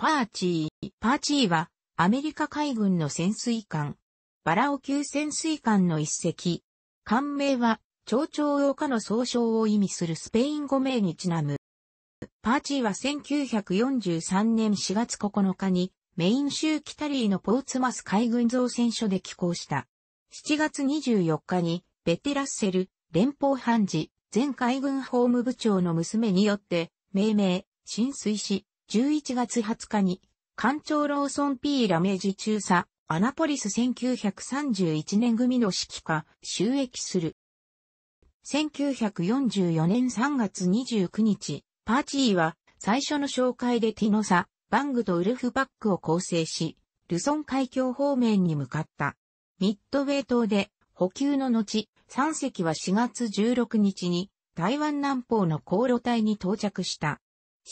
パーチー。パーチーは、アメリカ海軍の潜水艦。バラオ級潜水艦の一隻。艦名は、長長王家の総称を意味するスペイン語名にちなむ。パーチーは1943年4月9日に、メイン州キタリーのポーツマス海軍造船所で寄港した。7月24日に、ベテラッセル、連邦判事、前海軍法務部長の娘によって、命名、浸水し、11月20日に、官庁ローソン P ラメージ中佐、アナポリス1931年組の指揮下、収益する。1944年3月29日、パーチーは最初の紹介でティノサ、バングとウルフバックを構成し、ルソン海峡方面に向かった。ミッドウェイ島で補給の後、3隻は4月16日に台湾南方の航路帯に到着した。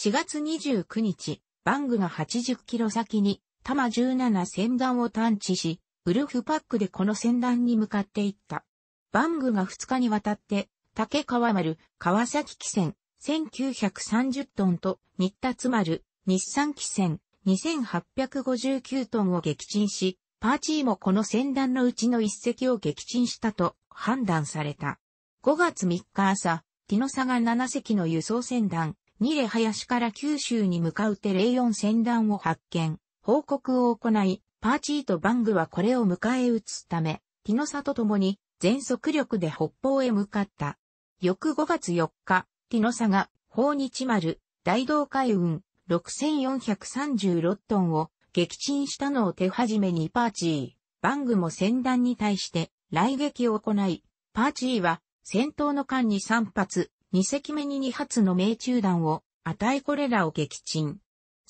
4月29日、バングが80キロ先に、多摩17船団を探知し、ウルフパックでこの船団に向かっていった。バングが2日にわたって、竹川丸、川崎汽船、1930トンと、新津丸、日産汽船、2859トンを撃沈し、パーチーもこの船団のうちの一隻を撃沈したと判断された。5月3日朝、ティノサが7隻の輸送船団、ニレ林から九州に向かうテレン船団を発見、報告を行い、パーチーとバングはこれを迎え撃つため、ティノサと共に全速力で北方へ向かった。翌5月4日、ティノサが、法日丸、大道海運、6436トンを撃沈したのを手始めにパーチー、バングも船団に対して、来撃を行い、パーチーは、戦闘の間に3発、2隻目に2発の命中弾を与えこれらを撃沈。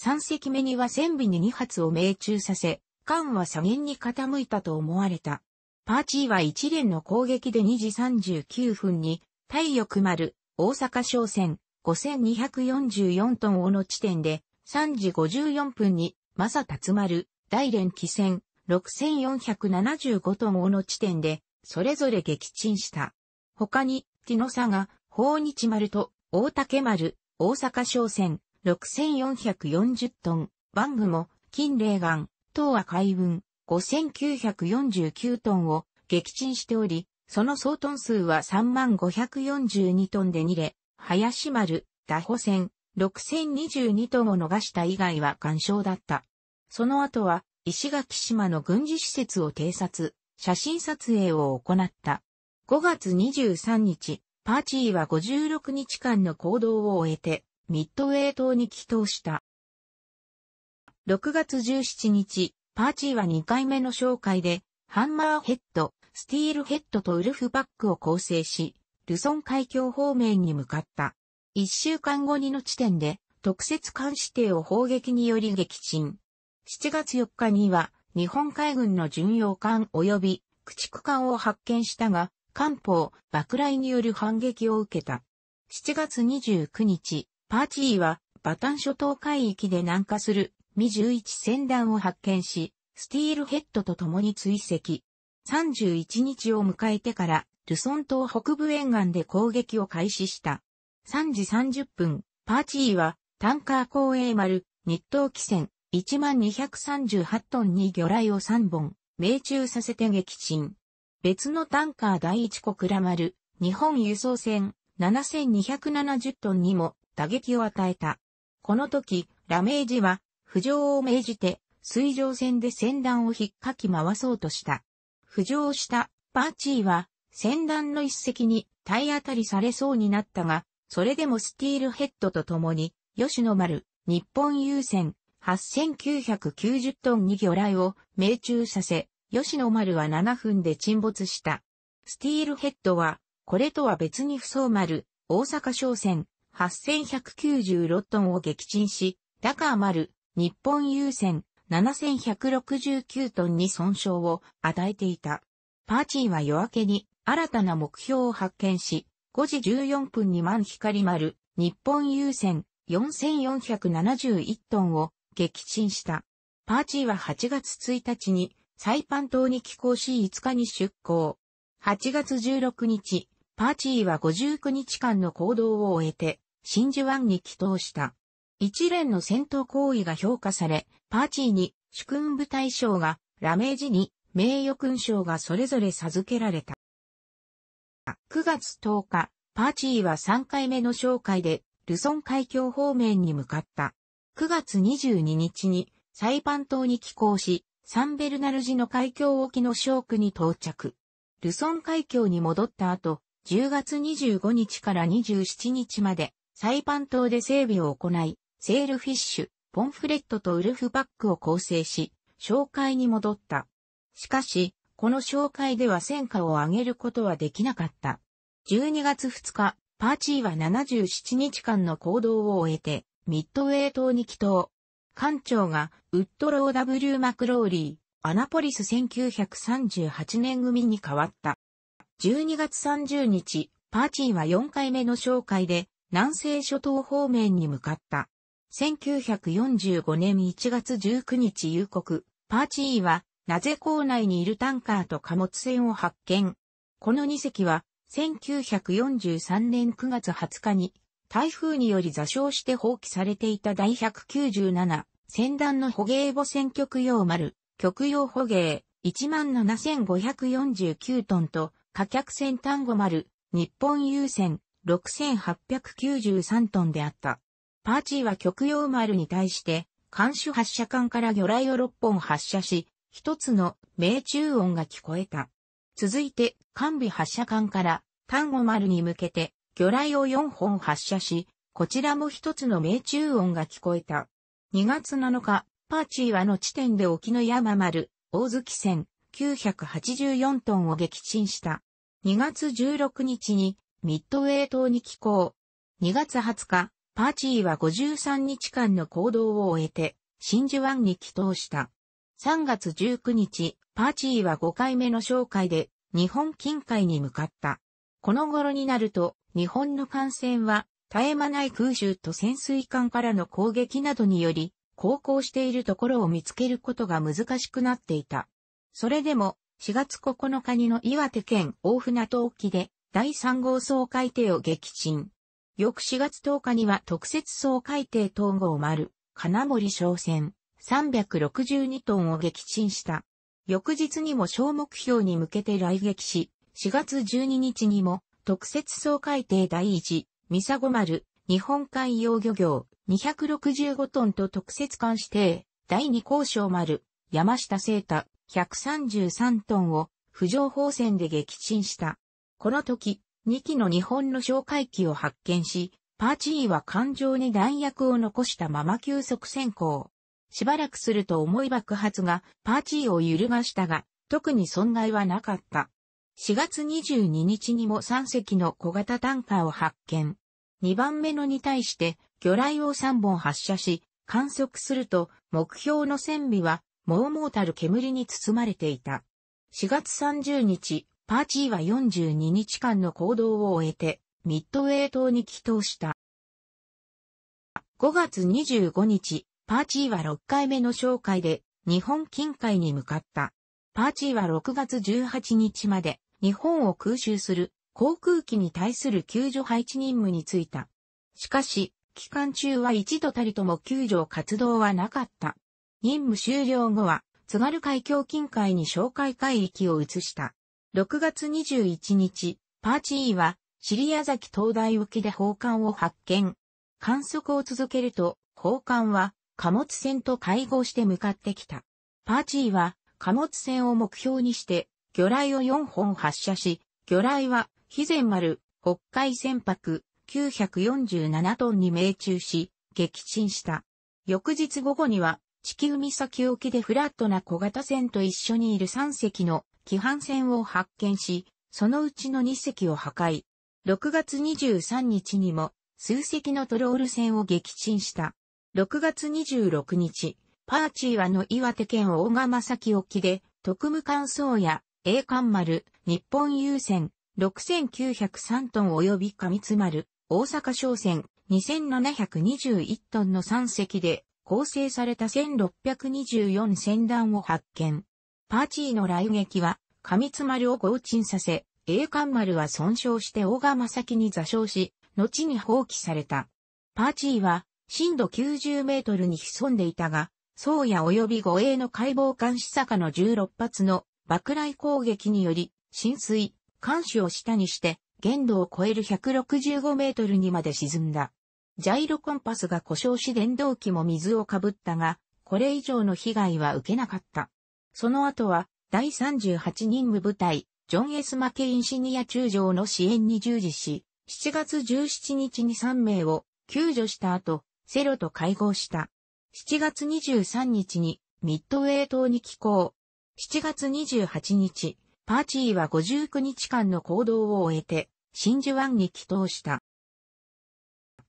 3隻目には船尾に2発を命中させ、艦は左舷に傾いたと思われた。パーチーは一連の攻撃で2時39分に、太翼丸、大阪商船、5244トンをの地点で、3時54分に、正達丸、大連機船、6475トンをの地点で、それぞれ撃沈した。他に、ティノサが、宝日丸と大竹丸、大阪商船、6440トン、番も、金霊岩、東亜海運、5949トンを撃沈しており、その総トン数は3542トンで2例、林丸、打保船、6022トンを逃した以外は干渉だった。その後は、石垣島の軍事施設を偵察、写真撮影を行った。5月23日、パーチーは56日間の行動を終えて、ミッドウェー島に帰投した。6月17日、パーチーは2回目の紹介で、ハンマーヘッド、スティールヘッドとウルフバックを構成し、ルソン海峡方面に向かった。1週間後にの地点で、特設監視艇を砲撃により撃沈。7月4日には、日本海軍の巡洋艦及び駆逐艦を発見したが、官報、爆雷による反撃を受けた。7月29日、パーチーは、バタン諸島海域で南下する、ミ11船団を発見し、スティールヘッドと共に追跡。31日を迎えてから、ルソン島北部沿岸で攻撃を開始した。3時30分、パーチーは、タンカー公営丸、日東汽船、1238トンに魚雷を3本、命中させて撃沈。別のタンカー第一小倉丸、日本輸送船7270トンにも打撃を与えた。この時、ラメージは浮上を命じて水上船で船団を引っかき回そうとした。浮上したパーチーは船団の一隻に体当たりされそうになったが、それでもスティールヘッドと共に、吉野丸、日本優船8990トンに魚雷を命中させ、吉野丸は7分で沈没した。スティールヘッドは、これとは別に不相丸、大阪商船、8196トンを撃沈し、ダカー丸、日本郵船、7169トンに損傷を与えていた。パーチーは夜明けに新たな目標を発見し、5時14分に万光丸、日本郵船、4471トンを撃沈した。パーチーは8月1日にサイパン島に寄港し5日に出港。8月16日、パーチーは59日間の行動を終えて、真珠湾に帰島した。一連の戦闘行為が評価され、パーチーに主君部隊賞が、ラメージに名誉勲章がそれぞれ授けられた。9月10日、パーチーは3回目の紹介で、ルソン海峡方面に向かった。9月22日に、サイパン島に寄港し、サンベルナルジの海峡沖の小区に到着。ルソン海峡に戻った後、10月25日から27日まで、サイパン島で整備を行い、セールフィッシュ、ポンフレットとウルフバックを構成し、紹介に戻った。しかし、この紹介では戦果を上げることはできなかった。12月2日、パーチーは77日間の行動を終えて、ミッドウェー島に帰島。艦長がウッドロー W マクローリー、アナポリス1938年組に変わった。12月30日、パーチーは4回目の紹介で、南西諸島方面に向かった。1945年1月19日夕刻、パーチーは、なぜ港内にいるタンカーと貨物船を発見。この2隻は、1943年9月20日に、台風により座礁して放棄されていた第197先段の捕鯨母船極用丸、極用捕鯨、17,549トンと、貨客船単語丸、日本優先、6,893トンであった。パーチーは極用丸に対して、艦首発射管から魚雷を6本発射し、一つの命中音が聞こえた。続いて、艦尾発射管から、単語丸に向けて、魚雷を4本発射し、こちらも一つの命中音が聞こえた。2月7日、パーチーはの地点で沖の山丸、大月船、984トンを撃沈した。2月16日に、ミッドウェイ島に寄港。2月20日、パーチーは53日間の行動を終えて、真珠湾に帰島した。3月19日、パーチーは5回目の紹介で、日本近海に向かった。この頃になると、日本の艦船は、絶え間ない空襲と潜水艦からの攻撃などにより、航行しているところを見つけることが難しくなっていた。それでも、4月9日にの岩手県大船渡沖で、第3号総海底を撃沈。翌4月10日には特設総海底統合丸、金森商船、362トンを撃沈した。翌日にも小目標に向けて来撃し、4月12日にも特設総海底第1、ミサゴ丸、日本海洋漁業、265トンと特設艦指定、第2交渉丸、山下聖太、133トンを、浮上砲戦で撃沈した。この時、2機の日本の哨戒機を発見し、パーチーは艦上に弾薬を残したまま急速先行。しばらくすると重い爆発がパーチーを揺るがしたが、特に損害はなかった。4月22日にも3隻の小型タンカーを発見。2番目のに対して、魚雷を3本発射し、観測すると、目標の船尾は、もうもうたる煙に包まれていた。4月30日、パーチーは42日間の行動を終えて、ミッドウェー島に帰島した。5月25日、パーチーは6回目の紹介で、日本近海に向かった。パーチーは6月18日まで、日本を空襲する航空機に対する救助配置任務に就いた。しかし、期間中は一度たりとも救助活動はなかった。任務終了後は、津軽海峡近海に哨戒海域を移した。6月21日、パーチーは、シリア崎東大沖で砲艦を発見。観測を続けると、砲艦は貨物船と会合して向かってきた。パーチーは貨物船を目標にして魚雷を4本発射し、魚雷は、肥前丸、北海船舶、947トンに命中し、撃沈した。翌日午後には、地球岬沖でフラットな小型船と一緒にいる3隻の規範船を発見し、そのうちの2隻を破壊。6月23日にも、数隻のトロール船を撃沈した。6月26日、パーチーワの岩手県大釜崎沖で、特務艦装や栄冠丸、日本郵船、6903トン及び上津丸、大阪商船、2721トンの3隻で構成された1624船団を発見。パーチーの来撃は、上津丸を合沈させ、栄冠丸は損傷して大正先に座礁し、後に放棄された。パーチーは、深度90メートルに潜んでいたが、宗谷及び護衛の解剖監視坂の16発の爆雷攻撃により、浸水、艦首を下にして、限度を超える165メートルにまで沈んだ。ジャイロコンパスが故障し電動機も水をかぶったが、これ以上の被害は受けなかった。その後は、第38任務部隊、ジョン・エスマケインシニア中将の支援に従事し、7月17日に3名を救助した後、セロと会合した。7月23日にミッドウェイ島に寄港、7月28日、パーチーは59日間の行動を終えて、真珠湾に帰投した。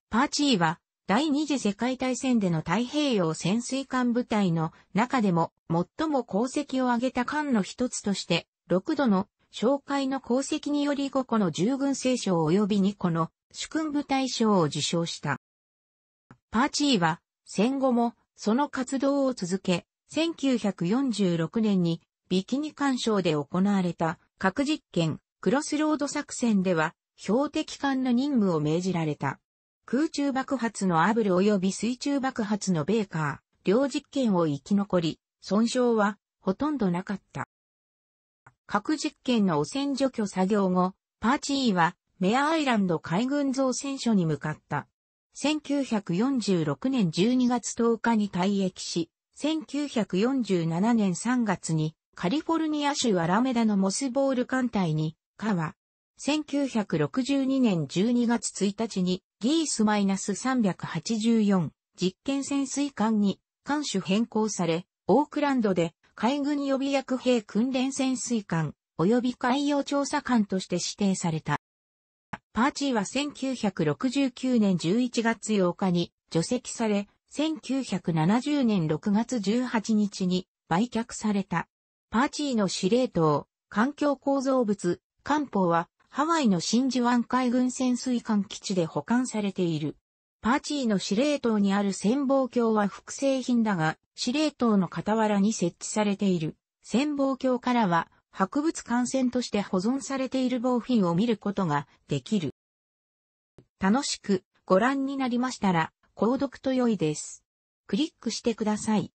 パーチーは、第二次世界大戦での太平洋潜水艦部隊の中でも最も功績を上げた艦の一つとして、6度の紹介の功績により5個の従軍聖賞及び2個の主君部隊賞を受賞した。パーチーは戦後もその活動を続け、1946年にビキニ干渉で行われた核実験クロスロード作戦では標的艦の任務を命じられた。空中爆発のアブル及び水中爆発のベーカー、両実験を生き残り、損傷はほとんどなかった。核実験の汚染除去作業後、パーチーはメアアイランド海軍造船所に向かった。1946年12月10日に退役し、1947年3月にカリフォルニア州アラメダのモスボール艦隊に、川。1962年12月1日にギース -384 実験潜水艦に艦種変更され、オークランドで海軍予備役兵訓練潜水艦及び海洋調査艦として指定された。パーチーは1969年11月8日に除籍され、1970年6月18日に売却された。パーチーの司令塔、環境構造物、漢方はハワイの真珠湾海軍潜水艦基地で保管されている。パーチーの司令塔にある潜望鏡は複製品だが、司令塔の傍らに設置されている。潜望鏡からは、博物館船として保存されている防品を見ることができる。楽しくご覧になりましたら、購読と良いです。クリックしてください。